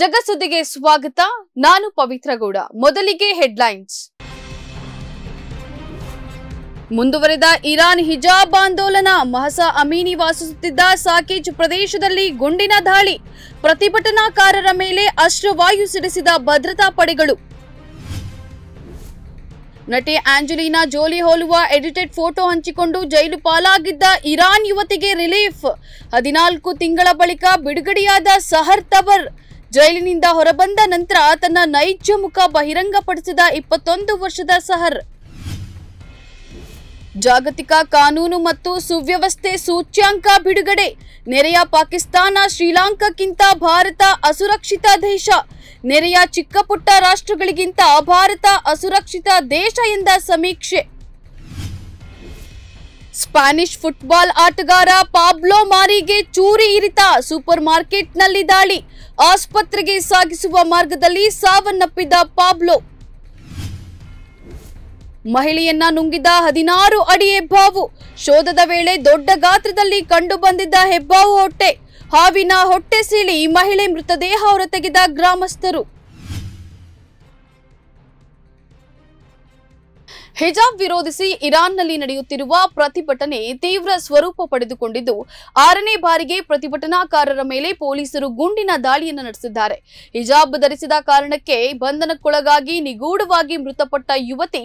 ಜಗಸುದ್ದಿಗೆ ಸ್ವಾಗತ ನಾನು ಪವಿತ್ರ ಗೌಡ ಮೊದಲಿಗೆ ಹೆಡ್ಲೈನ್ಸ್ ಮುಂದುವರೆದ ಇರಾನ್ ಹಿಜಾಬ್ ಆಂದೋಲನ ಮಹಸಾ ಅಮೀನಿ ವಾಸಿಸುತ್ತಿದ್ದ ಸಾಕೇಜ್ ಪ್ರದೇಶದಲ್ಲಿ ಗುಂಡಿನ ದಾಳಿ ಪ್ರತಿಭಟನಾಕಾರರ ಮೇಲೆ ಅಶ್ರವಾಯು ಸಿಡಿಸಿದ ಭದ್ರತಾ ಪಡೆಗಳು ನಟಿ ಆಂಜಲೀನಾ ಜೋಲಿ ಹೋಲುವ ಎಡಿಟೆಡ್ ಫೋಟೋ ಹಂಚಿಕೊಂಡು ಜೈಲು ಪಾಲಾಗಿದ್ದ ಇರಾನ್ ಯುವತಿಗೆ ರಿಲೀಫ್ ಹದಿನಾಲ್ಕು ತಿಂಗಳ ಬಳಿಕ ಬಿಡುಗಡೆಯಾದ ಸಹರ್ ತಬರ್ ಜೈಲಿನಿಂದ ಹೊರಬಂದ ನಂತರ ತನ್ನ ನೈಜ ಮುಖ ಬಹಿರಂಗಪಡಿಸಿದ ಇಪ್ಪತ್ತೊಂದು ವರ್ಷದ ಸಹರ್ ಜಾಗತಿಕ ಕಾನೂನು ಮತ್ತು ಸುವ್ಯವಸ್ಥೆ ಸೂಚ್ಯಾಂಕ ಬಿಡುಗಡೆ ನೆರೆಯ ಪಾಕಿಸ್ತಾನ ಶ್ರೀಲಂಕಾಕ್ಕಿಂತ ಭಾರತ ಅಸುರಕ್ಷಿತ ದೇಶ ನೆರೆಯ ಚಿಕ್ಕಪುಟ್ಟ ರಾಷ್ಟ್ರಗಳಿಗಿಂತ ಭಾರತ ಅಸುರಕ್ಷಿತ ದೇಶ ಎಂದ ಸಮೀಕ್ಷೆ ಸ್ಪ್ಯಾನಿಷ್ ಫುಟ್ಬಾಲ್ ಆಟಗಾರ ಪಾಬ್ಲೋ ಮಾರಿಗೆ ಚೂರಿ ಇರಿತ ಸೂಪರ್ ಮಾರ್ಕೆಟ್ನಲ್ಲಿ ದಾಳಿ ಆಸ್ಪತ್ರೆಗೆ ಸಾಗಿಸುವ ಮಾರ್ಗದಲ್ಲಿ ಸಾವನ್ನಪ್ಪಿದ ಪಾಬ್ಲೋ ಮಹಿಳೆಯನ್ನ ನುಂಗಿದ ಹದಿನಾರು ಅಡಿ ಹೆಬ್ಬಾವು ಶೋಧದ ವೇಳೆ ದೊಡ್ಡ ಗಾತ್ರದಲ್ಲಿ ಕಂಡು ಬಂದಿದ್ದ ಹೆಬ್ಬಾವು ಹೊಟ್ಟೆ ಹಾವಿನ ಹೊಟ್ಟೆ ಸೀಳಿ ಮಹಿಳೆ ಮೃತದೇಹ ಹೊರತೆಗೆದ ಗ್ರಾಮಸ್ಥರು ಹಿಜಾಬ್ ವಿರೋಧಿಸಿ ಇರಾನ್ನಲ್ಲಿ ನಡೆಯುತ್ತಿರುವ ಪ್ರತಿಭಟನೆ ತೀವ್ರ ಸ್ವರೂಪ ಪಡೆದುಕೊಂಡಿದ್ದು ಆರನೇ ಬಾರಿಗೆ ಪ್ರತಿಭಟನಾಕಾರರ ಮೇಲೆ ಪೊಲೀಸರು ಗುಂಡಿನ ದಾಳಿಯನ್ನು ನಡೆಸಿದ್ದಾರೆ ಹಿಜಾಬ್ ಧರಿಸಿದ ಕಾರಣಕ್ಕೆ ಬಂಧನಕ್ಕೊಳಗಾಗಿ ನಿಗೂಢವಾಗಿ ಮೃತಪಟ್ಟ ಯುವತಿ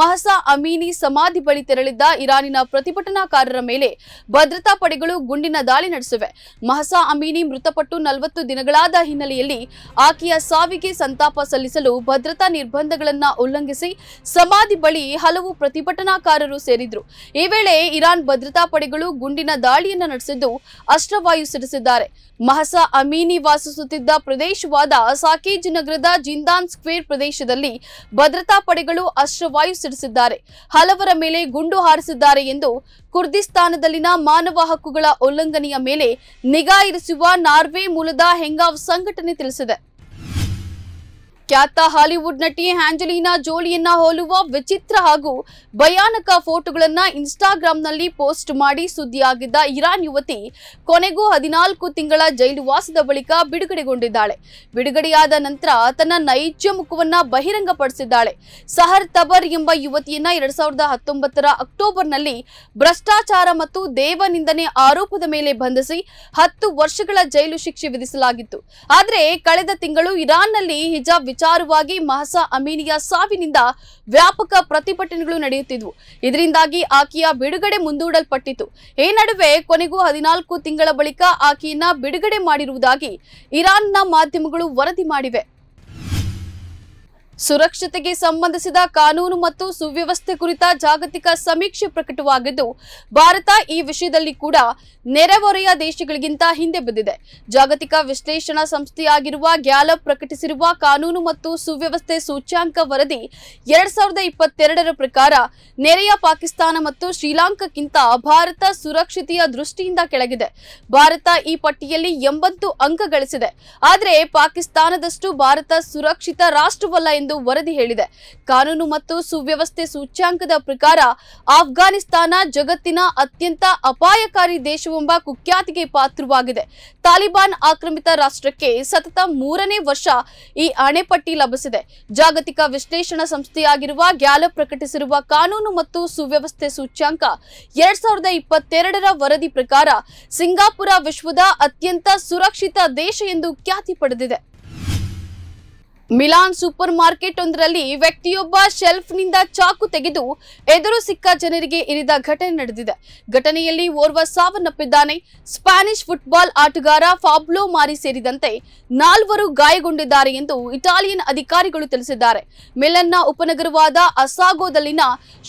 ಮಹಸಾ ಅಮೀನಿ ಸಮಾಧಿ ಬಳಿ ತೆರಳಿದ್ದ ಇರಾನಿನ ಪ್ರತಿಭಟನಾಕಾರರ ಮೇಲೆ ಭದ್ರತಾ ಪಡೆಗಳು ಗುಂಡಿನ ದಾಳಿ ನಡೆಸಿವೆ ಮಹಸಾ ಅಮೀನಿ ಮೃತಪಟ್ಟು ನಲವತ್ತು ದಿನಗಳಾದ ಹಿನ್ನೆಲೆಯಲ್ಲಿ ಆಕೆಯ ಸಾವಿಗೆ ಸಂತಾಪ ಸಲ್ಲಿಸಲು ಭದ್ರತಾ ನಿರ್ಬಂಧಗಳನ್ನು ಉಲ್ಲಂಘಿಸಿ ಸಮಾಧಿ ಬಳಿ ಹಲವು ಪ್ರತಿಭಟನಾಕಾರರು ಸೇರಿದ್ರು ಈ ವೇಳೆ ಇರಾನ್ ಭದ್ರತಾ ಪಡೆಗಳು ಗುಂಡಿನ ದಾಳಿಯನ್ನು ನಡೆಸಿದ್ದು ಅಸ್ತ್ರವಾಯು ಸಿಡಿಸಿದ್ದಾರೆ ಮಹಸಾ ಅಮೀನಿ ವಾಸಿಸುತ್ತಿದ್ದ ಪ್ರದೇಶವಾದ ಸಾಕೇಜ್ ನಗರದ ಜಿಂದಾನ್ ಸ್ಕ್ವೇರ್ ಪ್ರದೇಶದಲ್ಲಿ ಭದ್ರತಾ ಪಡೆಗಳು ಅಸ್ತ್ರವಾಯು ಸಿಡಿಸಿದ್ದಾರೆ ಹಲವರ ಮೇಲೆ ಗುಂಡು ಹಾರಿಸಿದ್ದಾರೆ ಎಂದು ಕುರ್ದಿಸ್ತಾನದಲ್ಲಿನ ಮಾನವ ಹಕ್ಕುಗಳ ಉಲ್ಲಂಘನೆಯ ಮೇಲೆ ನಿಗಾ ಇರಿಸುವ ನಾರ್ವೆ ಮೂಲದ ಹೆಂಗಾವ್ ಸಂಘಟನೆ ತಿಳಿಸಿದೆ ಖ್ಯಾತ ಹಾಲಿವುಡ್ ನಟಿ ಆಂಜಲಿನಾ ಜೋಲಿಯನ್ನ ಹೋಲುವ ವಿಚಿತ್ರ ಹಾಗೂ ಭಯಾನಕ ಫೋಟೋಗಳನ್ನ ಇನ್ಸ್ಟಾಗ್ರಾಂನಲ್ಲಿ ಪೋಸ್ಟ್ ಮಾಡಿ ಸುದ್ದಿಯಾಗಿದ್ದ ಇರಾನ್ ಯುವತಿ ಕೊನೆಗೂ ಹದಿನಾಲ್ಕು ತಿಂಗಳ ಜೈಲುವಾಸದ ಬಳಿಕ ಬಿಡುಗಡೆಗೊಂಡಿದ್ದಾಳೆ ಬಿಡುಗಡೆಯಾದ ನಂತರ ತನ್ನ ನೈಜ ಮುಖವನ್ನ ಬಹಿರಂಗಪಡಿಸಿದ್ದಾಳೆ ಸಹರ್ ತಬರ್ ಎಂಬ ಯುವತಿಯನ್ನ ಎರಡ್ ಸಾವಿರದ ಹತ್ತೊಂಬತ್ತರ ಅಕ್ಟೋಬರ್ನಲ್ಲಿ ಭ್ರಷ್ಟಾಚಾರ ಮತ್ತು ದೇವ ನಿಂದನೆ ಆರೋಪದ ಮೇಲೆ ಬಂಧಿಸಿ ಹತ್ತು ವರ್ಷಗಳ ಜೈಲು ಶಿಕ್ಷೆ ವಿಧಿಸಲಾಗಿತ್ತು ಆದರೆ ಕಳೆದ ತಿಂಗಳು ಇರಾನ್ನಲ್ಲಿ ಹಿಜಾಬ್ ವಿಚಾರವಾಗಿ ಮಹಸಾ ಅಮೀನಿಯ ಸಾವಿನಿಂದ ವ್ಯಾಪಕ ಪ್ರತಿಭಟನೆಗಳು ನಡೆಯುತ್ತಿದ್ವು ಇದರಿಂದಾಗಿ ಆಕೆಯ ಬಿಡುಗಡೆ ಮುಂದೂಡಲ್ಪಟ್ಟಿತು ಈ ನಡುವೆ ಕೊನೆಗೂ ಹದಿನಾಲ್ಕು ತಿಂಗಳ ಬಳಿಕ ಆಕೆಯನ್ನ ಬಿಡುಗಡೆ ಮಾಡಿರುವುದಾಗಿ ಇರಾನ್ನ ಮಾಧ್ಯಮಗಳು ವರದಿ ಮಾಡಿವೆ ಸುರಕ್ಷತೆಗೆ ಸಂಬಂಧಿಸಿದ ಕಾನೂನು ಮತ್ತು ಸುವ್ಯವಸ್ಥೆ ಕುರಿತ ಜಾಗತಿಕ ಸಮೀಕ್ಷೆ ಪ್ರಕಟವಾಗಿದ್ದು ಭಾರತ ಈ ವಿಷಯದಲ್ಲಿ ಕೂಡ ನೆರೆಹೊರೆಯ ದೇಶಗಳಿಗಿಂತ ಹಿಂದೆ ಬಿದ್ದಿದೆ ಜಾಗತಿಕ ವಿಶ್ಲೇಷಣಾ ಸಂಸ್ಥೆಯಾಗಿರುವ ಗ್ಯಾಲಪ್ ಪ್ರಕಟಿಸಿರುವ ಕಾನೂನು ಮತ್ತು ಸುವ್ಯವಸ್ಥೆ ಸೂಚ್ಯಾಂಕ ವರದಿ ಎರಡ್ ಸಾವಿರದ ಇಪ್ಪತ್ತೆರಡರ ಪ್ರಕಾರ ನೆರೆಯ ಪಾಕಿಸ್ತಾನ ಮತ್ತು ಶ್ರೀಲಂಕಾಕ್ಕಿಂತ ಭಾರತ ಸುರಕ್ಷತೆಯ ದೃಷ್ಟಿಯಿಂದ ಕೆಳಗಿದೆ ಭಾರತ ಈ ಪಟ್ಟಿಯಲ್ಲಿ ಎಂಬತ್ತು ಅಂಕ ಗಳಿಸಿದೆ ಆದರೆ ಪಾಕಿಸ್ತಾನದಷ್ಟು ಭಾರತ ಸುರಕ್ಷಿತ ರಾಷ್ಟ್ರವಲ್ಲ ಎಂದು ಎಂದು ವರದಿ ಹೇಳಿದೆ ಕಾನೂನು ಮತ್ತು ಸುವ್ಯವಸ್ಥೆ ಸೂಚ್ಯಾಂಕದ ಪ್ರಕಾರ ಆಫ್ಘಾನಿಸ್ತಾನ ಜಗತ್ತಿನ ಅತ್ಯಂತ ಅಪಾಯಕಾರಿ ದೇಶವೆಂಬ ಕುಖ್ಯಾತಿಗೆ ಪಾತ್ರವಾಗಿದೆ ತಾಲಿಬಾನ್ ಆಕ್ರಮಿತ ರಾಷ್ಟ್ರಕ್ಕೆ ಸತತ ಮೂರನೇ ವರ್ಷ ಈ ಅಣೆಪಟ್ಟಿ ಲಭಿಸಿದೆ ಜಾಗತಿಕ ವಿಶ್ಲೇಷಣಾ ಸಂಸ್ಥೆಯಾಗಿರುವ ಗ್ಯಾಲ ಪ್ರಕಟಿಸಿರುವ ಕಾನೂನು ಮತ್ತು ಸುವ್ಯವಸ್ಥೆ ಸೂಚ್ಯಾಂಕ ಎರಡ್ ಸಾವಿರದ ಇಪ್ಪತ್ತೆರಡರ ವರದಿ ಪ್ರಕಾರ ಸಿಂಗಾಪುರ ವಿಶ್ವದ ಅತ್ಯಂತ ಸುರಕ್ಷಿತ ದೇಶ ಎಂದು ಖ್ಯಾತಿ ಪಡೆದಿದೆ ಮಿಲಾನ್ ಸೂಪರ್ ಮಾರ್ಕೆಟ್ ಒಂದರಲ್ಲಿ ವ್ಯಕ್ತಿಯೊಬ್ಬ ಶೆಲ್ಫ್ ನಿಂದ ಚಾಕು ತೆಗೆದು ಎದುರು ಸಿಕ್ಕ ಜನರಿಗೆ ಇರಿದ ಘಟನೆ ನಡೆದಿದೆ ಘಟನೆಯಲ್ಲಿ ಓರ್ವ ಸಾವನ್ನಪ್ಪಿದ್ದಾನೆ ಸ್ಪ್ಯಾನಿಷ್ ಫುಟ್ಬಾಲ್ ಆಟಗಾರ ಫಾಬ್ಲೋ ಮಾರಿ ಸೇರಿದಂತೆ ನಾಲ್ವರು ಗಾಯಗೊಂಡಿದ್ದಾರೆ ಎಂದು ಇಟಾಲಿಯನ್ ಅಧಿಕಾರಿಗಳು ತಿಳಿಸಿದ್ದಾರೆ ಮಿಲನ್ನ ಉಪನಗರವಾದ ಅಸಾಗೋದಲ್ಲಿನ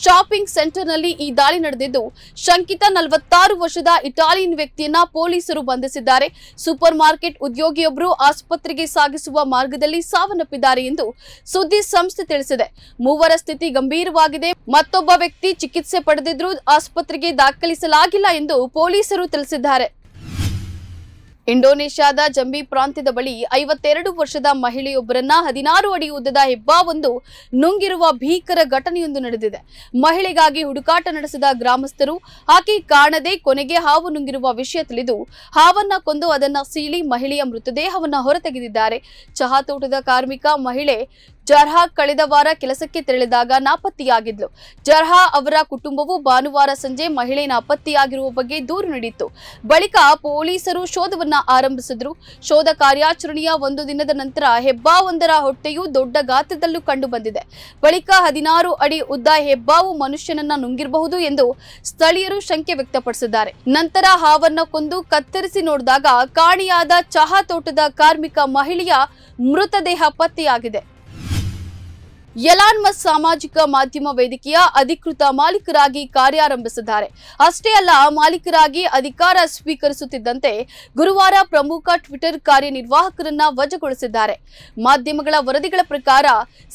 ಶಾಪಿಂಗ್ ಸೆಂಟರ್ನಲ್ಲಿ ಈ ದಾಳಿ ನಡೆದಿದ್ದು ಶಂಕಿತ ನಲವತ್ತಾರು ವರ್ಷದ ಇಟಾಲಿಯನ್ ವ್ಯಕ್ತಿಯನ್ನ ಪೊಲೀಸರು ಬಂಧಿಸಿದ್ದಾರೆ ಸೂಪರ್ ಮಾರ್ಕೆಟ್ ಉದ್ಯೋಗಿಯೊಬ್ಬರು ಆಸ್ಪತ್ರೆಗೆ ಸಾಗಿಸುವ ಮಾರ್ಗದಲ್ಲಿ ಸಾವನ್ನಪ್ಪಿದ್ದಾರೆ ತಲುಪಿದ್ದಾರೆ ಎಂದು ಸುದ್ದಿ ಸಂಸ್ಥೆ ತಿಳಿಸಿದೆ ಮೂವರ ಸ್ಥಿತಿ ಗಂಭೀರವಾಗಿದೆ ಮತ್ತೊಬ್ಬ ವ್ಯಕ್ತಿ ಚಿಕಿತ್ಸೆ ಪಡೆದಿದ್ರೂ ಆಸ್ಪತ್ರೆಗೆ ದಾಖಲಿಸಲಾಗಿಲ್ಲ ಎಂದು ಪೊಲೀಸರು ತಿಳಿಸಿದ್ದಾರೆ ಇಂಡೋನೇಷ್ಯಾದ ಜಂಬಿ ಪ್ರಾಂತ್ಯದ ಬಳಿ ಐವತ್ತೆರಡು ವರ್ಷದ ಮಹಿಳೆಯೊಬ್ಬರನ್ನ ಹದಿನಾರು ಅಡಿ ಉದ್ದದ ಹೆಬ್ಬಾವೊಂದು ನುಂಗಿರುವ ಭೀಕರ ಘಟನೆಯೊಂದು ನಡೆದಿದೆ ಮಹಿಳೆಗಾಗಿ ಹುಡುಕಾಟ ನಡೆಸಿದ ಗ್ರಾಮಸ್ಥರು ಆಕೆ ಕಾಣದೆ ಕೊನೆಗೆ ಹಾವು ನುಂಗಿರುವ ವಿಷಯ ತಿಳಿದು ಹಾವನ್ನ ಕೊಂದು ಅದನ್ನ ಸೀಳಿ ಮಹಿಳೆಯ ಮೃತದೇಹವನ್ನ ಹೊರತೆಗೆದಿದ್ದಾರೆ ಚಹಾ ತೋಟದ ಕಾರ್ಮಿಕ ಮಹಿಳೆ ಜರ್ಹಾ ಕಳೆದ ವಾರ ಕೆಲಸಕ್ಕೆ ತೆರಳಿದಾಗ ನಾಪತ್ತೆಯಾಗಿದ್ಲು ಜರ್ಹಾ ಅವರ ಕುಟುಂಬವು ಭಾನುವಾರ ಸಂಜೆ ಮಹಿಳೆ ನಾಪತ್ತೆಯಾಗಿರುವ ಬಗ್ಗೆ ದೂರು ನೀಡಿತ್ತು ಬಳಿಕ ಪೊಲೀಸರು ಶೋಧವನ್ನ ಆರಂಭಿಸಿದ್ರು ಶೋಧ ಕಾರ್ಯಾಚರಣೆಯ ಒಂದು ದಿನದ ನಂತರ ಹೆಬ್ಬಾವೊಂದರ ಹೊಟ್ಟೆಯು ದೊಡ್ಡ ಗಾತ್ರದಲ್ಲೂ ಕಂಡುಬಂದಿದೆ ಬಳಿಕ ಹದಿನಾರು ಅಡಿ ಉದ್ದ ಹೆಬ್ಬಾವು ಮನುಷ್ಯನನ್ನ ನುಂಗಿರಬಹುದು ಎಂದು ಸ್ಥಳೀಯರು ಶಂಕೆ ವ್ಯಕ್ತಪಡಿಸಿದ್ದಾರೆ ನಂತರ ಹಾವನ್ನ ಕೊಂದು ಕತ್ತರಿಸಿ ನೋಡಿದಾಗ ಕಾಣೆಯಾದ ಚಹಾ ತೋಟದ ಕಾರ್ಮಿಕ ಮಹಿಳೆಯ ಮೃತದೇಹ ಪತ್ತೆಯಾಗಿದೆ ಎಲಾನ್ ಮಸ್ ಸಾಮಾಜಿಕ ಮಾಧ್ಯಮ ವೇದಿಕೆಯ ಅಧಿಕೃತ ಮಾಲೀಕರಾಗಿ ಕಾರ್ಯಾರಂಭಿಸಿದ್ದಾರೆ ಅಷ್ಟೇ ಅಲ್ಲ ಮಾಲೀಕರಾಗಿ ಅಧಿಕಾರ ಸ್ವೀಕರಿಸುತ್ತಿದ್ದಂತೆ ಗುರುವಾರ ಪ್ರಮುಖ ಟ್ವಿಟರ್ ಕಾರ್ಯನಿರ್ವಾಹಕರನ್ನ ವಜಾಗೊಳಿಸಿದ್ದಾರೆ ಮಾಧ್ಯಮಗಳ ವರದಿಗಳ ಪ್ರಕಾರ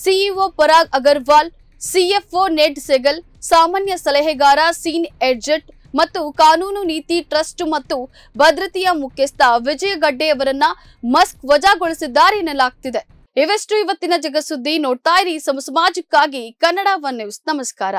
CEO Parag Agarwal CFO Ned Segal ಸಾಮಾನ್ಯ ಸಲಹೆಗಾರ ಸೀನ್ ಎಡ್ಜೆಟ್ ಮತ್ತು ಕಾನೂನು ನೀತಿ ಟ್ರಸ್ಟ್ ಮತ್ತು ಭದ್ರತೆಯ ಮುಖ್ಯಸ್ಥ ವಿಜಯ ಗಡ್ಡೆ ಮಸ್ಕ್ ವಜಾಗೊಳಿಸಿದ್ದಾರೆ ಎನ್ನಲಾಗ್ತಿದೆ ಇವೆಷ್ಟು ಇವತ್ತಿನ ಜಗಸುದ್ದಿ ನೋಡ್ತಾ ಇರಿ ಸಮಾಜಕ್ಕಾಗಿ ಕನ್ನಡ ಒನ್ ನ್ಯೂಸ್ ನಮಸ್ಕಾರ